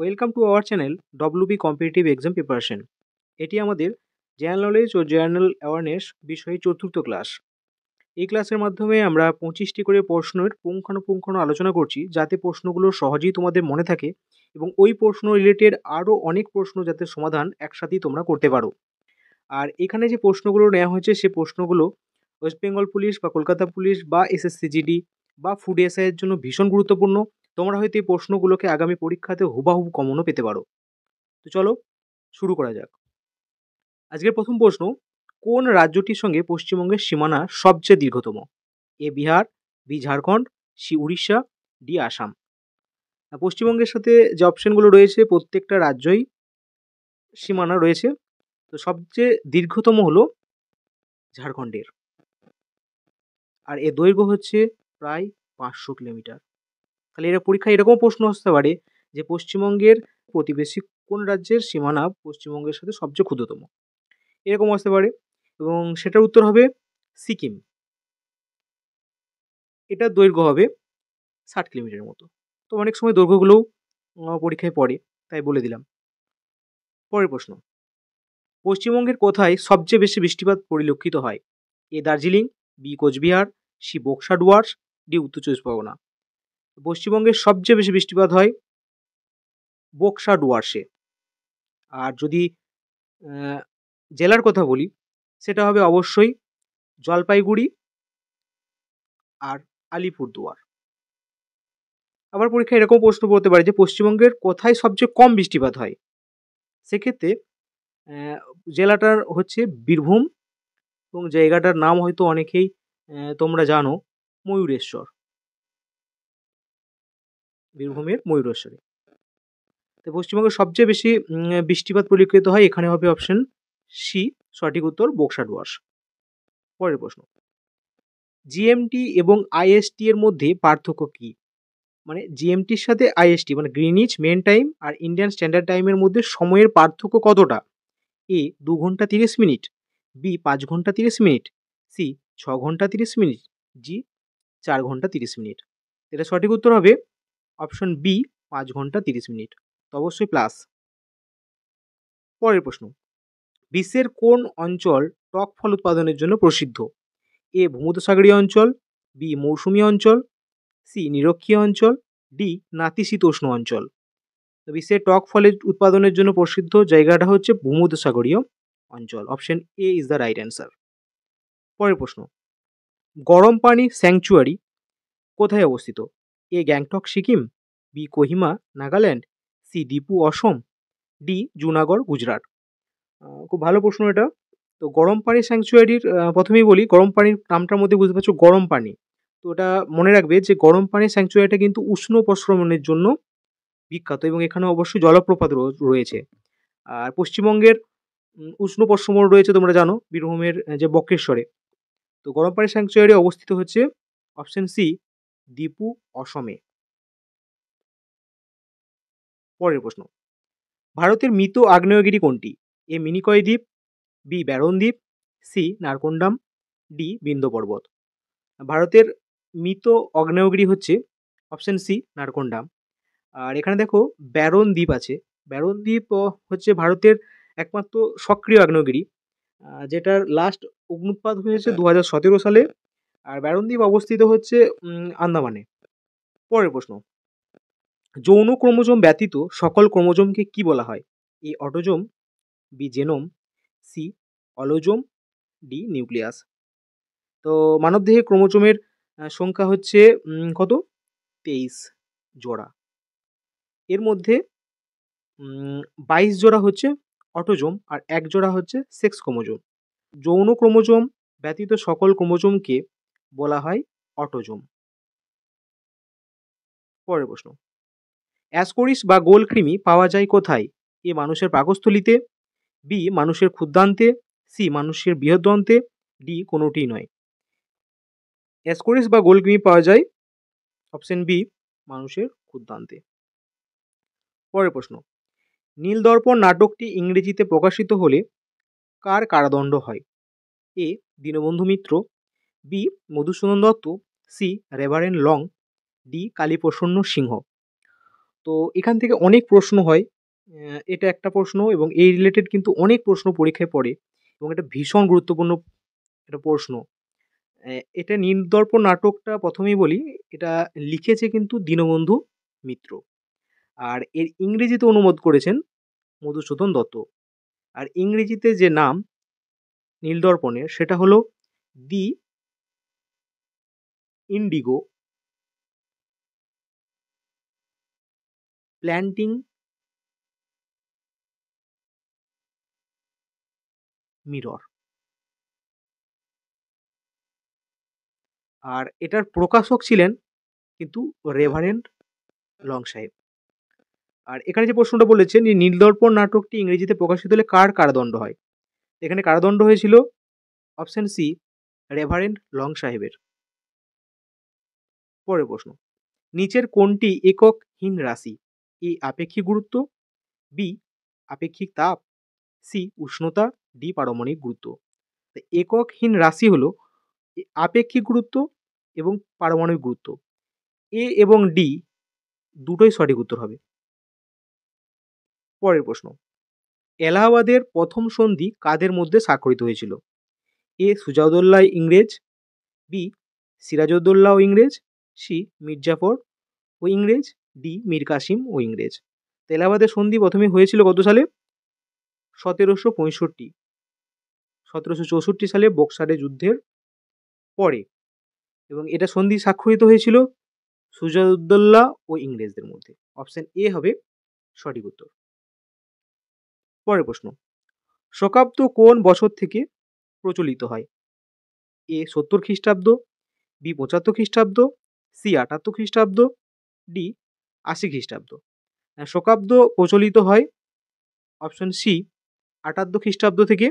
Welcome to our channel be competitive exam preparation এটি আমাদের general knowledge ও general awareness বিষয়ে চতুর্থ ক্লাস এই ক্লাসের মাধ্যমে আমরা পঁচিশটি করে প্রশ্নের পুঙ্খানুপুঙ্খানু আলোচনা করছি যাতে প্রশ্নগুলো সহজেই তোমাদের মনে থাকে এবং ওই প্রশ্ন রিলেটেড আরও অনেক প্রশ্ন যাতে সমাধান একসাথেই তোমরা করতে পারো আর এখানে যে প্রশ্নগুলো নেওয়া হয়েছে সে প্রশ্নগুলো ওয়েস্ট বেঙ্গল পুলিশ বা কলকাতা পুলিশ বা এসএসসি জিডি বা ফুড এসআইয়ের জন্য ভীষণ গুরুত্বপূর্ণ তোমরা হয়তো এই প্রশ্নগুলোকে আগামী পরীক্ষাতে হুবাহু কমনও পেতে পারো তো চলো শুরু করা যাক আজকের প্রথম প্রশ্ন কোন রাজ্যটির সঙ্গে পশ্চিমবঙ্গের সীমানা সবচেয়ে দীর্ঘতম A Bihar B Jharkhand C Orissa D Assam পশ্চিমবঙ্গের সাথে যে অপশানগুলো রয়েছে প্রত্যেকটা রাজ্যই সীমানা রয়েছে তো সবচেয়ে দীর্ঘতম হলো ঝাড়খণ্ডের আর এর দৈর্ঘ্য হচ্ছে প্রায় পাঁচশো কিলোমিটার তাহলে এটা পরীক্ষায় এরকম প্রশ্ন আসতে পারে যে পশ্চিমবঙ্গের প্রতিবেশী কোন রাজ্যের সীমানা পশ্চিমবঙ্গের সাথে সবচেয়ে ক্ষুদ্রতম এরকম আসতে পারে এবং সেটার উত্তর হবে সিকিম এটার দৈর্ঘ্য হবে ষাট কিলোমিটারের মতো তো অনেক সময় দৈর্ঘ্যগুলোও পরীক্ষায় পড়ে তাই বলে দিলাম পরের প্রশ্ন পশ্চিমবঙ্গের কোথায় সবচেয়ে বেশি বৃষ্টিপাত পরিলক্ষিত হয় A Darjeeling B Cooch Behar C Buxa Duars D উত্তর চব্বিশ পরগনা পশ্চিমবঙ্গে সবচেয়ে বেশি বৃষ্টিপাত হয় বক্সা ডুয়ার্সে আর যদি জেলার কথা বলি সেটা হবে অবশ্যই জলপাইগুড়ি আর আলিপুরদুয়ার আবার পরীক্ষায় এরকম প্রশ্ন করতে পারে যে পশ্চিমবঙ্গের কোথায় সবচেয়ে কম বৃষ্টিপাত হয় সেক্ষেত্রে জেলাটার হচ্ছে বীরভূম এবং জায়গাটার নাম হয়তো অনেকেই তোমরা জানো ময়ূরেশ্বর বীরভূমের ময়ূরেশ্বরে তো পশ্চিমবঙ্গের সবচেয়ে বেশি বৃষ্টিপাত পরিলক্ষিত হয় এখানে হবে অপশন সি সঠিক উত্তর বক্সা ডুয়ার্স পরের প্রশ্ন জিএমটি এবং আইএসটি এর মধ্যে পার্থক্য কী মানে জিএমটির সাথে আইএসটি মানে গ্রিনিচ মেন টাইম আর ইন্ডিয়ান স্ট্যান্ডার্ড টাইমের মধ্যে সময়ের পার্থক্য কতটা এ দু ঘন্টা তিরিশ মিনিট বি পাঁচ ঘন্টা তিরিশ মিনিট সি ছ ঘন্টা তিরিশ মিনিট জি চার ঘন্টা তিরিশ মিনিট এটা সঠিক উত্তর হবে অপশন বি পাঁচ ঘন্টা তিরিশ মিনিট তো অবশ্যই প্লাস পরের প্রশ্ন বিশ্বের কোন অঞ্চল টক ফল উৎপাদনের জন্য প্রসিদ্ধ এ ভূমধ্যসাগরীয় অঞ্চল বি মৌসুমি অঞ্চল সি নিরক্ষীয় অঞ্চল ডি নাতিশীতোষ্ণ অঞ্চল তো বিশ্বের টক ফলের উৎপাদনের জন্য প্রসিদ্ধ জায়গাটা হচ্ছে ভূমধ্যসাগরীয় অঞ্চল option A is the right answer পরের প্রশ্ন গরম পানি স্যাংচুয়ারি কোথায় অবস্থিত A Gangtok Sikkim B Kohima Nagaland C Diphu Assam D Junagadh Gujarat খুব ভালো প্রশ্ন এটা তো গরম পানি স্যাংচুয়ারির প্রথমেই বলি গরম পানির নামটার মধ্যে বুঝতে পারছো গরম পানি তো এটা মনে রাখবে যে গরম পানি স্যাংচুয়ারিটা কিন্তু উষ্ণ প্রশ্রমণের জন্য বিখ্যাত এবং এখানে অবশ্যই জলপ্রপাত রয়েছে আর পশ্চিমবঙ্গের উষ্ণ প্রশ্রমণ রয়েছে তোমরা জানো বীরভূমের যে বক্রেশ্বরে তো গরম পানি স্যাংচুয়ারি অবস্থিত হচ্ছে অপশন সি দীপু অসমে পরের প্রশ্ন ভারতের মৃত আগ্নেয়গিরি কোনটি এ মিনিকয় দ্বীপ বি ব্যারন দ্বীপ সি নারকোন্ডাম ডি বিন্দ পর্বত ভারতের মৃত আগ্নেয়গিরি হচ্ছে অপশান সি নারকোন্ডাম আর এখানে দেখো ব্যারন দ্বীপ আছে ব্যারন দ্বীপ হচ্ছে ভারতের একমাত্র সক্রিয় আগ্নেয়গিরি যেটার লাস্ট অগ্নুৎপাত হয়েছে আচ্ছা। দু হাজার সতেরো সালে আর ব্যারন দ্বীপ অবস্থিত হচ্ছে আন্দামানে পরের প্রশ্ন যৌন ক্রোমোজোম ব্যতীত সকল ক্রোমোজোমকে কি বলা হয় A autosome B genome C allosome D nucleus তো মানবদেহে ক্রোমোজোমের সংখ্যা হচ্ছে কত তেইশ জোড়া এর মধ্যে বাইশ জোড়া হচ্ছে অটোজোম আর এক জোড়া হচ্ছে সেক্স ক্রোমোজোম যৌন ক্রোমোজোম ব্যতীত সকল ক্রোমোজোমকে বলা হয় অটোজোম পরের প্রশ্ন অ্যাসকোরিস বা কৃমি পাওয়া যায় কোথায় এ মানুষের পাকস্থলিতে বি মানুষের ক্ষুদ্রান্তে সি মানুষের বৃহদ্দন্তে ডি কোনোটি নয় অ্যাসকোরিস বা কৃমি পাওয়া যায় অপশন বি মানুষের ক্ষুদ্রান্তে পরের প্রশ্ন নীলদর্পণ নাটকটি ইংরেজিতে প্রকাশিত হলে কার কারাদণ্ড হয় A Dinabandhu Mitra B Madhusudan Dutta C reverend Long D Kaliprasanna Singha তো এখান থেকে অনেক প্রশ্ন হয় এটা একটা প্রশ্ন এবং এই রিলেটেড কিন্তু অনেক প্রশ্ন পরীক্ষায় পড়ে এবং এটা ভীষণ গুরুত্বপূর্ণ একটা প্রশ্ন এটা নির্দর্প নাটকটা প্রথমেই বলি এটা লিখেছে কিন্তু দীনবন্ধু মিত্র আর এর ইংরেজিতে অনুবাদ করেছেন মধুসূদন দত্ত আর ইংরেজিতে যে নাম নীলদর্পণের সেটা হলো দি indigo planting মিরর আর এটার প্রকাশক ছিলেন কিন্তু রেভারেন্ড লং সাহেব আর এখানে যে প্রশ্নটা বলেছেন যে নীলদর্পণ নাটকটি ইংরেজিতে প্রকাশিত হলে কার কারাদণ্ড হয় এখানে কারাদণ্ড হয়েছিল অপশান সি রেভারেন্ড লং সাহেবের পরের প্রশ্ন নিচের কোনটি এককহীন রাশি এ আপেক্ষিক গুরুত্ব বি আপেক্ষিক তাপ সি উষ্ণতা ডি পারমাণিক গুরুত্ব এককহীন রাশি হলো আপেক্ষিক গুরুত্ব এবং পারমাণবিক গুরুত্ব এ এবং ডি দুটোই সঠিক উত্তর হবে পরের প্রশ্ন এলাহাবাদের প্রথম সন্ধি কাদের মধ্যে স্বাক্ষরিত হয়েছিল এ সুজাউদ্দোল্লাহ ইংরেজ বি সিরাজউদ্দোল্লাহ ইংরেজ সি মির্জাফর ও ইংরেজ ডি মীর কাসিম ও ইংরেজ তেলাবাদের সন্ধি প্রথমে হয়েছিল কত সালে সতেরোশো পঁয়ষট্টি সতেরোশো চৌষট্টি সালে বক্সারে যুদ্ধের পরে এবং এটা সন্ধি স্বাক্ষরিত হয়েছিল সুজাউদ্দোল্লা ও ইংরেজদের মধ্যে অপশান এ হবে সঠিক উত্তর পরের প্রশ্ন শকাব্দ কোন বছর থেকে প্রচলিত হয় এ সত্তর খ্রিস্টাব্দ বি পঁচাত্তর খ্রিস্টাব্দ সি আটাত্তর খ্রিস্টাব্দ ডি আশি খ্রিস্টাব্দ শকাব্দ প্রচলিত হয় অপশন সি আটাত্তর খ্রিস্টাব্দ থেকে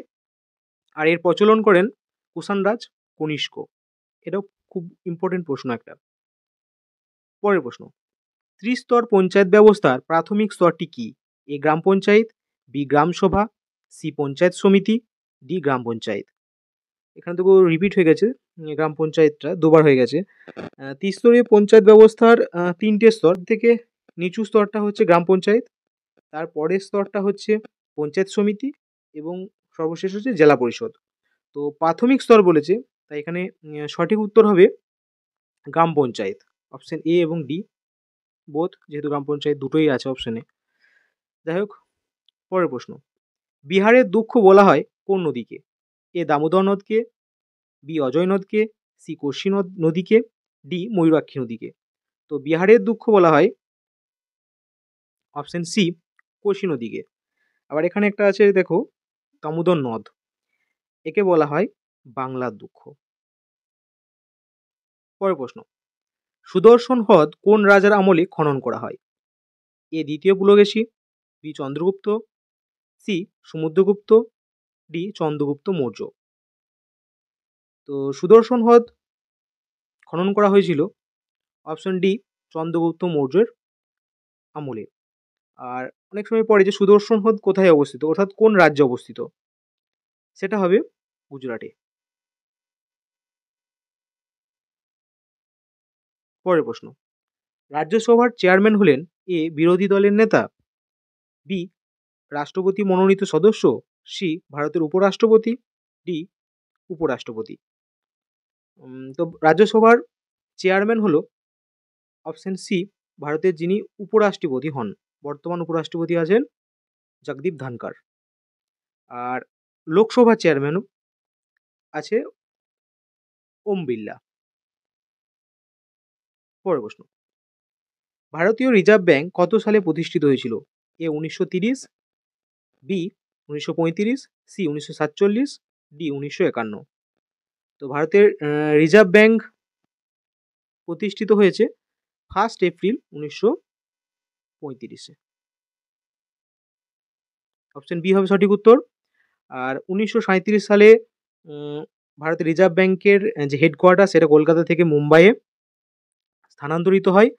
আর এর প্রচলন করেন কুষাণরাজ কনিষ্ক এটাও খুব ইম্পর্টেন্ট প্রশ্ন একটা পরের প্রশ্ন ত্রিস্তর পঞ্চায়েত ব্যবস্থার প্রাথমিক স্তরটি কী এ গ্রাম পঞ্চায়েত বি গ্রাম সভা সি পঞ্চায়েত সমিতি ডি গ্রাম পঞ্চায়েত এখানে তো রিপিট হয়ে গেছে গ্রাম পঞ্চায়েতটা দুবার হয়ে গেছে ত্রিস্তরীয় পঞ্চায়েত ব্যবস্থার তিনটে স্তর থেকে নিচু স্তরটা হচ্ছে গ্রাম পঞ্চায়েত তার পরের স্তরটা হচ্ছে পঞ্চায়েত সমিতি এবং সর্বশেষ হচ্ছে জেলা পরিষদ তো প্রাথমিক স্তর বলেছে তাই এখানে সঠিক উত্তর হবে গ্রাম পঞ্চায়েত অপশান এ এবং ডি বোধ যেহেতু গ্রাম পঞ্চায়েত দুটোই আছে অপশানে যাই হোক পরের প্রশ্ন বিহারের দুঃখ বলা হয় কোন নদীকে এ দামোদর নদকে বি অজয় নদকে সি কোশি নদ নদীকে ডি ময়ূরাক্ষী নদীকে তো বিহারের দুঃখ বলা হয় অপশন সি কোশি নদীকে আবার এখানে একটা আছে দেখো দামোদর নদ একে বলা হয় বাংলার দুঃখ পরের প্রশ্ন সুদর্শন হ্রদ কোন রাজার আমলে খনন করা হয় এ দ্বিতীয় Pulakeshin B Chandragupta C Samudragupta D Chandragupta Maurya তো সুদর্শন হ্রদ খনন করা হয়েছিল অপশন ডি চন্দ্রগুপ্ত মৌর্যের আমলে আর অনেক সময় পড়ে যে সুদর্শন হ্রদ কোথায় অবস্থিত অর্থাৎ কোন রাজ্যে অবস্থিত সেটা হবে গুজরাটে পরের প্রশ্ন রাজ্যসভার চেয়ারম্যান হলেন এ বিরোধী দলের নেতা বি রাষ্ট্রপতি মনোনীত সদস্য সি ভারতের উপরাষ্ট্রপতি ডি উপরাষ্ট্রপতি তো রাজ্যসভার চেয়ারম্যান হলো অপশন সি ভারতের যিনি উপরাষ্ট্রপতি হন বর্তমান উপরাষ্ট্রপতি আছেন জগদীপ ধানকার আর লোকসভা চেয়ারম্যানও আছে ওম বিল্লা পরের প্রশ্ন ভারতীয় রিজার্ভ ব্যাংক কত সালে প্রতিষ্ঠিত হয়েছিল এ উনিশশো তিরিশ বি উনিশশো পঁয়ত্রিশ সি উনিশশো সাতচল্লিশ ডি উনিশশো একান্ন তো ভারতের রিজার্ভ ব্যাংক প্রতিষ্ঠিত হয়েছে ফার্স্ট এপ্রিল উনিশশো পঁয়ত্রিশে অপশন বি হবে সঠিক উত্তর আর উনিশশো সালে ভারতের রিজার্ভ ব্যাংকের যে হেডকোয়ার্টার সেটা কলকাতা থেকে মুম্বাইয়ে স্থানান্তরিত হয়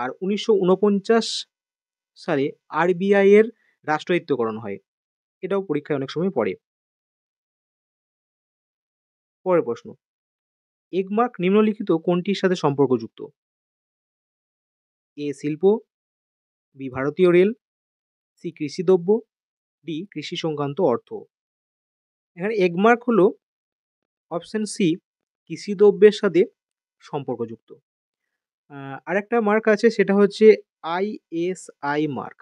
আর উনিশশো সালে আরবিআইয়ের এর রাষ্ট্রায়ত্তকরণ হয় এটাও পরীক্ষায় অনেক সময় পড়ে পরের প্রশ্ন এগমার্ক নিম্নলিখিত কোনটির সাথে সম্পর্কযুক্ত এ শিল্প বি ভারতীয় রেল সি কৃষিদ্রব্য ডি কৃষি সংক্রান্ত অর্থ এখানে এগমার্ক হল অপশান সি কৃষিদ্রব্যের সাথে সম্পর্কযুক্ত আর একটা মার্ক আছে সেটা হচ্ছে আইএসআই মার্ক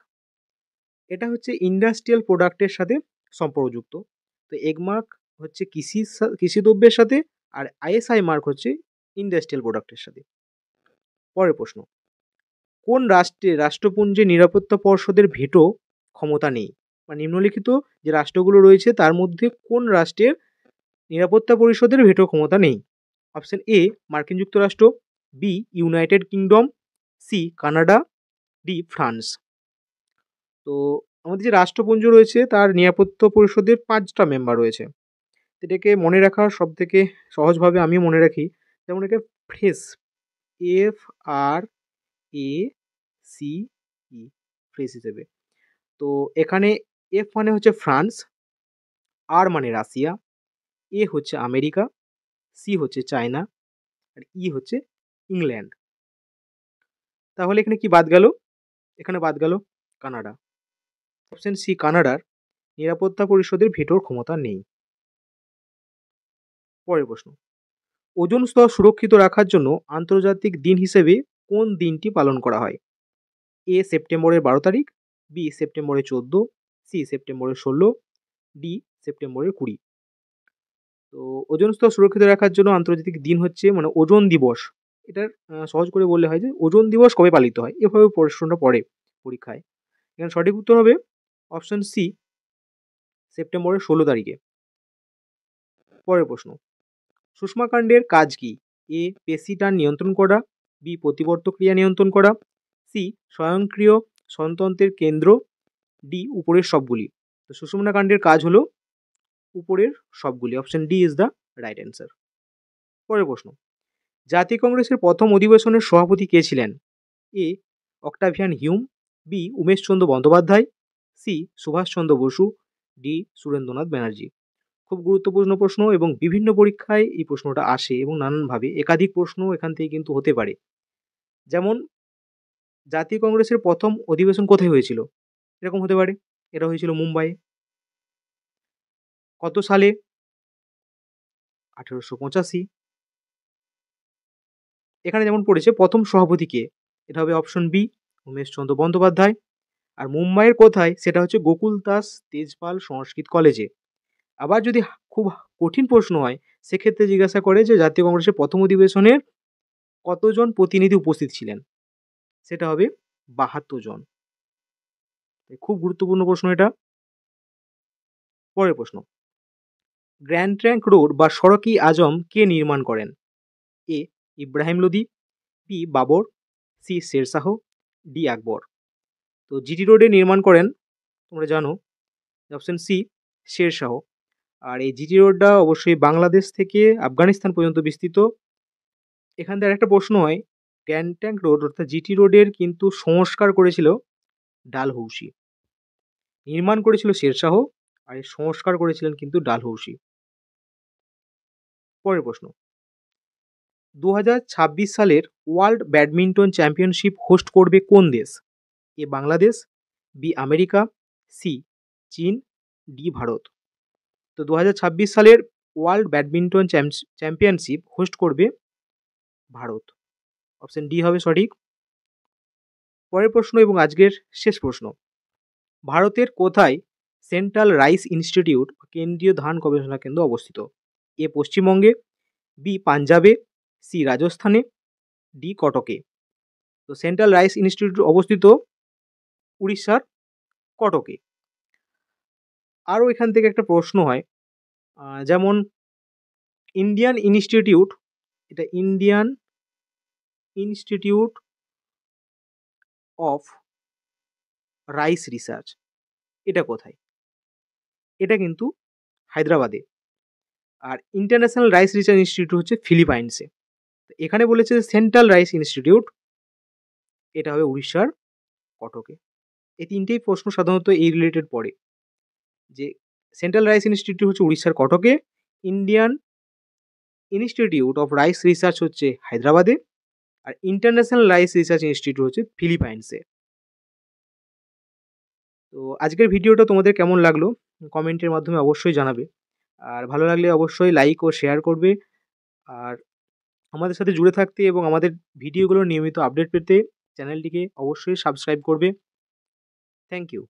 এটা হচ্ছে ইন্ডাস্ট্রিয়াল প্রোডাক্টের সাথে সম্পর্কযুক্ত তো এগমার্ক হচ্ছে কৃষি কৃষিদ্রব্যের সাথে আর আইএসআই মার্ক হচ্ছে ইন্ডাস্ট্রিয়াল প্রোডাক্টের সাথে পরের প্রশ্ন কোন রাষ্ট্রে রাষ্ট্রপুঞ্জে নিরাপত্তা পর্ষদের ভেটো ক্ষমতা নেই বা মানে নিম্নলিখিত যে রাষ্ট্রগুলো রয়েছে তার মধ্যে কোন রাষ্ট্রের নিরাপত্তা পরিষদের ভেটো ক্ষমতা নেই অপশন এ মার্কিন যুক্তরাষ্ট্র B United Kingdom C Canada D France তো আমাদের যে রাষ্ট্রপুঞ্জ রয়েছে তার নিরাপত্তা পরিষদের পাঁচটা মেম্বার রয়েছে এটাকে মনে রাখা সব থেকে সহজভাবে আমি মনে রাখি যেমন এটাকে ফ্রেস F R A C E e, ফ্রেস হিসেবে তো এখানে এফ মানে হচ্ছে ফ্রান্স আর মানে রাশিয়া এ হচ্ছে আমেরিকা সি হচ্ছে চায়না আর ই e হচ্ছে ইংল্যান্ড তাহলে এখানে কি বাদ গেল এখানে বাদ গেল কানাডা অপশন সি কানাডার নিরাপত্তা পরিষদের ভেটোর ক্ষমতা নেই পরের প্রশ্ন ওজন স্তর সুরক্ষিত রাখার জন্য আন্তর্জাতিক দিন হিসেবে কোন দিনটি পালন করা হয় এ সেপ্টেম্বরের বারো তারিখ বি সেপ্টেম্বরের চোদ্দো সি সেপ্টেম্বরের ষোলো ডি সেপ্টেম্বরের কুড়ি তো ওজন স্তর সুরক্ষিত রাখার জন্য আন্তর্জাতিক দিন হচ্ছে মানে ওজন দিবস এটার সহজ করে বললে হয় যে ওজন দিবস কবে পালিত হয় এভাবে প্রশ্নটা পড়ে পরীক্ষায় এখানে সঠিক উত্তর হবে অপশান সি সেপ্টেম্বরের ষোলো তারিখে পরের প্রশ্ন সুষমাকাণ্ডের কাজ কি এ টান নিয়ন্ত্রণ করা বি প্রতিবর্ত ক্রিয়া নিয়ন্ত্রণ করা সি স্বয়ংক্রিয় সন্তন্ত্রের কেন্দ্র ডি উপরের সবগুলি তো সুষমাকাণ্ডের কাজ হলো উপরের সবগুলি option D is the right answer পরের প্রশ্ন জাতীয় কংগ্রেসের প্রথম অধিবেশনের সভাপতি কে ছিলেন A Octavian Hume B Umeshchandra Bandyopadhyay C Subhashchandra Basu D Surendranath Banerjee খুব গুরুত্বপূর্ণ প্রশ্ন এবং বিভিন্ন পরীক্ষায় এই প্রশ্নটা আসে এবং নানানভাবে একাধিক প্রশ্ন এখান থেকে কিন্তু হতে পারে যেমন জাতীয় কংগ্রেসের প্রথম অধিবেশন কোথায় হয়েছিল এরকম হতে পারে এটা হয়েছিল মুম্বাইয়ে কত সালে আঠেরোশো পঁচাশি এখানে যেমন পড়েছে প্রথম সভাপতিকে এটা হবে অপশন বি উমেশচন্দ্র বন্দ্যোপাধ্যায় আর মুম্বাইয়ের কোথায় সেটা হচ্ছে গোকুল দাস তেজপাল সংস্কৃত কলেজে আবার যদি খুব কঠিন প্রশ্ন হয় সেক্ষেত্রে জিজ্ঞাসা করে যে জাতীয় কংগ্রেসের প্রথম অধিবেশনের কতজন প্রতিনিধি উপস্থিত ছিলেন সেটা হবে বাহাত্তর জন খুব গুরুত্বপূর্ণ প্রশ্ন এটা পরের প্রশ্ন গ্র্যান্ড ট্র্যাঙ্ক রোড বা সড়কি আজম কে নির্মাণ করেন A Ibrahim Lodi B Babur C Sher Shah D Akbar তো জিটি রোডে নির্মাণ করেন তোমরা জানো অপশন সি শেরশাহ আর এই জিটি রোডটা অবশ্যই বাংলাদেশ থেকে আফগানিস্তান পর্যন্ত বিস্তৃত এখান থেকে একটা প্রশ্ন হয় গ্যানট্যাঙ্ক রোড অর্থাৎ জিটি রোডের কিন্তু সংস্কার করেছিল ডালহৌসি নির্মাণ করেছিল শেরশাহ আর এই সংস্কার করেছিলেন কিন্তু ডালহৌসি পরের প্রশ্ন দু সালের ওয়ার্ল্ড ব্যাডমিন্টন চ্যাম্পিয়নশিপ হোস্ট করবে কোন দেশ A Bangladesh B America C চীন ডি ভারত তো দু সালের ওয়ার্ল্ড ব্যাডমিন্টন চ্যাম্পিয়নশিপ হোস্ট করবে ভারত অপশন ডি হবে সঠিক পরের প্রশ্ন এবং আজকের শেষ প্রশ্ন ভারতের কোথায় সেন্ট্রাল রাইস ইনস্টিটিউট কেন্দ্রীয় ধান গবেষণা কেন্দ্র অবস্থিত এ পশ্চিমবঙ্গে বি পাঞ্জাবে সি রাজস্থানে ডি কটকে তো সেন্ট্রাল রাইস ইনস্টিটিউট অবস্থিত উড়িষ্যার কটকে আরও এখান থেকে একটা প্রশ্ন হয় যেমন ইন্ডিয়ান ইনস্টিটিউট এটা Indian institute of rice research এটা কোথায় এটা কিন্তু হায়দ্রাবাদে আর ইন্টারন্যাশনাল রাইস রিসার্চ ইনস্টিটিউট হচ্ছে ফিলিপাইন্সে এখানে বলেছে সেন্ট্রাল রাইস ইনস্টিটিউট এটা হবে উড়িষ্যার কটকে এই তিনটেই প্রশ্ন সাধারণত এই রিলেটেড পড়ে যে সেন্ট্রাল রাইস ইনস্টিটিউট হচ্ছে উড়িষ্যার কটকে Indian institute of rice research হচ্ছে হায়দ্রাবাদে আর ইন্টারন্যাশনাল রাইস রিসার্চ ইনস্টিটিউট হচ্ছে ফিলিপাইন্সে তো আজকের ভিডিওটা তোমাদের কেমন লাগলো কমেন্টের মাধ্যমে অবশ্যই জানাবে আর ভালো লাগলে অবশ্যই লাইক ও শেয়ার করবে আর আমাদের সাথে জুড়ে থাকতে এবং আমাদের ভিডিওগুলো নিয়মিত আপডেট পেতে চ্যানেলটিকে অবশ্যই সাবস্ক্রাইব করবে Thank you.